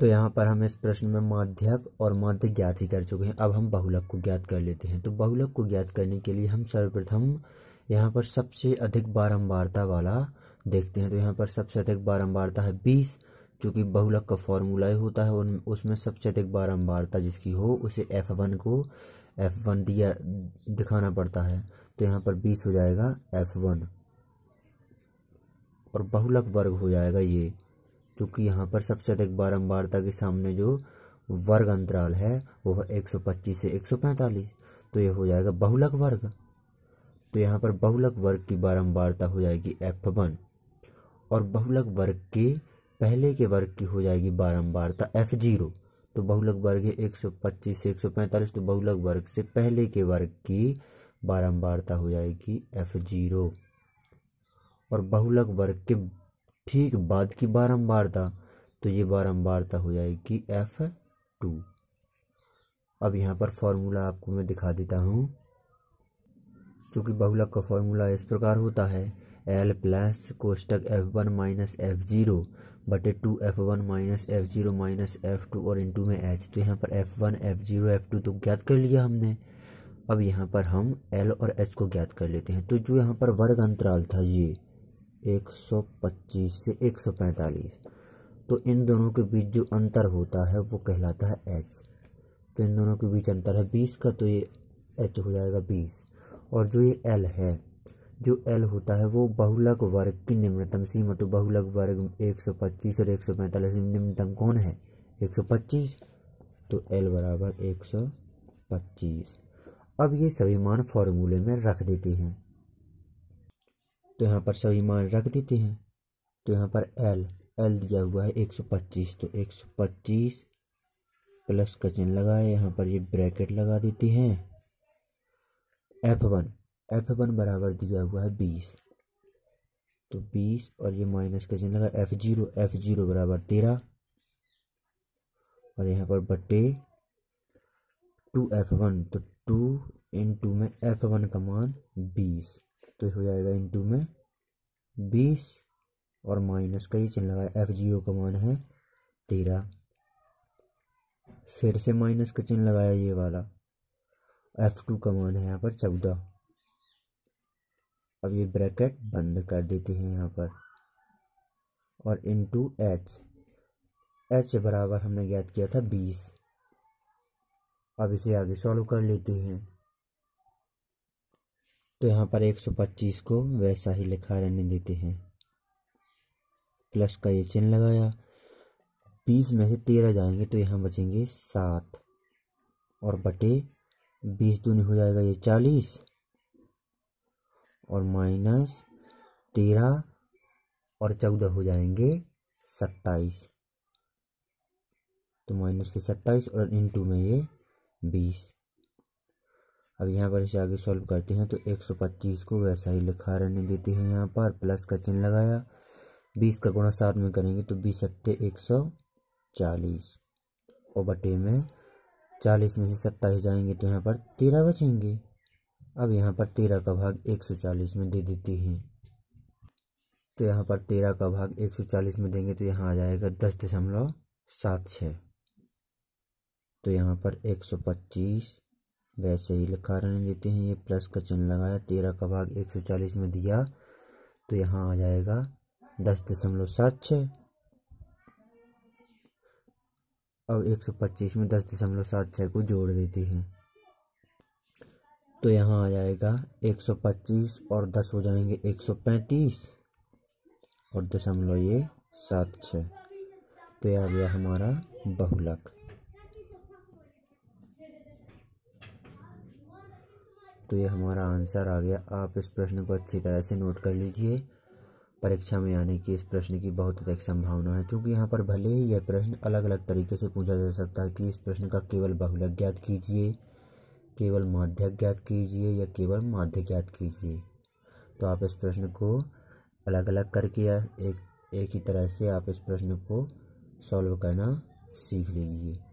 तो यहाँ पर हम इस प्रश्न में माध्यक और माध्य ज्ञात ही कर चुके हैं अब हम बहुलक को ज्ञात कर लेते हैं तो बहुलक को ज्ञात करने के लिए हम सर्वप्रथम यहाँ पर सबसे अधिक बारंबारता वाला देखते हैं तो यहाँ पर सबसे अधिक बारंबारता है बीस चूँकि बहुलक का फॉर्मूला ही होता है उन उसमें सबसे अधिक बारंबारता जिसकी हो उसे एफ वन को एफ वन दिया दिखाना पड़ता है तो यहाँ पर बीस हो जाएगा एफ वन और बहुलक वर्ग हो जाएगा ये क्योंकि यहाँ पर सबसे अधिक बारम्बारता के सामने जो वर्ग अंतराल है वो है पच्चीस से पैंतालीस तो ये हो जाएगा बहुलक वर्ग तो यहाँ पर बहुलक वर्ग की बारम्बारता हो जाएगी एफ वन और बहुलक वर्ग के पहले के वर्ग की हो जाएगी बारम्बारता एफ जीरो तो बहुलक वर्ग है पच्चीस से पैंतालीस तो बहुलक वर्ग से पहले के वर्ग की बारम्बारता हो जाएगी एफ जीरो और बहुलक वर्ग के ठीक बाद की बारंबारता तो ये बारंबारता हो जाएगी एफ टू अब यहाँ पर फॉर्मूला आपको मैं दिखा देता हूँ चूँकि बहुलक का फार्मूला इस प्रकार होता है एल प्लस कोष्टक F one minus F zero बटे two F one minus F zero minus F two और टू में एच तो यहाँ पर F one F zero F two तो ज्ञात कर लिया हमने अब यहाँ पर हम एल और एच को ज्ञात कर लेते हैं तो जो यहाँ पर वर्ग अंतराल था ये 125 से 145 तो इन दोनों के बीच जो अंतर होता है वो कहलाता है एच तो इन दोनों के बीच अंतर है 20 का तो ये एच हो जाएगा 20 और जो ये एल है जो एल होता है वो बहुलक वर्ग की निम्नतम सीमा तो बहुलक वर्ग 125 और 145 में निम्नतम कौन है 125 तो एल बराबर 125 अब ये सभी मान फॉर्मूले में रख देते हैं तो यहाँ पर सभी मान रख देते हैं तो यहाँ पर एल एल दिया हुआ है एक सौ पच्चीस तो एक सौ पच्चीस प्लस का चिन्ह लगा यहाँ पर ये ब्रैकेट लगा देते हैं एफ वन एफ वन बराबर दिया हुआ है बीस तो बीस और ये माइनस का चिन्ह लगा एफ जीरो एफ जीरो बराबर तेरह और यहाँ पर बटे टू एफ वन तो टू इन टू में एफ वन का मान बीस तो हो जाएगा इंटू में बीस और माइनस का ये चिन्ह लगाया एफ जीरो का मान है तेरह फिर से माइनस का चिन्ह लगाया ये वाला एफ टू का मान है यहाँ पर चौदह अब ये ब्रैकेट बंद कर देते हैं यहाँ पर और इंटू एच एच बराबर हमने ज्ञात किया था बीस अब इसे आगे सॉल्व कर लेते हैं तो यहाँ पर 125 को वैसा ही लिखा रहने देते हैं प्लस का ये चिन्ह लगाया बीस में से तेरह जाएंगे तो यहाँ बचेंगे सात और बटे बीस दूनी हो जाएगा ये चालीस और माइनस तेरह और चौदह हो जाएंगे सत्ताईस तो माइनस के सत्ताईस और इनटू में ये बीस अब यहाँ पर इसे आगे सॉल्व करते हैं तो 125 को वैसा ही लिखा रहने देते हैं यहाँ पर प्लस का चिन्ह लगाया 20 का गुणा सात में करेंगे तो बीस सत्ते एक सौ चालीस और बटे में चालीस में से सत्ताईस जाएंगे तो यहाँ पर तेरह बचेंगे अब यहाँ पर तेरह का भाग एक सौ चालीस में दे देते हैं तो यहाँ पर तेरह का भाग एक सौ चालीस में देंगे तो यहाँ आ जाएगा दस दशमलव सात छः तो यहाँ पर एक सौ पच्चीस वैसे ही लिखा रहने देते हैं ये प्लस का चिन्ह लगाया तेरह का भाग एक सौ चालीस में दिया तो यहाँ आ जाएगा दस दशमलव सात छः अब एक सौ पच्चीस में दस दशमलव सात छः को जोड़ देते हैं तो यहाँ आ जाएगा एक सौ पच्चीस और दस हो जाएंगे एक सौ पैंतीस और दशमलव ये सात छः तो यह आ गया हमारा बहुलक तो ये हमारा आंसर आ गया आप इस प्रश्न को अच्छी तरह से नोट कर लीजिए परीक्षा में आने की इस प्रश्न की बहुत अधिक संभावना है क्योंकि यहाँ पर भले ही यह प्रश्न अलग अलग तरीके से पूछा जा सकता है कि इस प्रश्न का केवल बहुलक ज्ञात कीजिए केवल माध्य ज्ञात कीजिए या केवल माध्य ज्ञात कीजिए तो आप इस प्रश्न को अलग अलग करके या एक एक ही तरह से आप इस प्रश्न को सॉल्व करना सीख लीजिए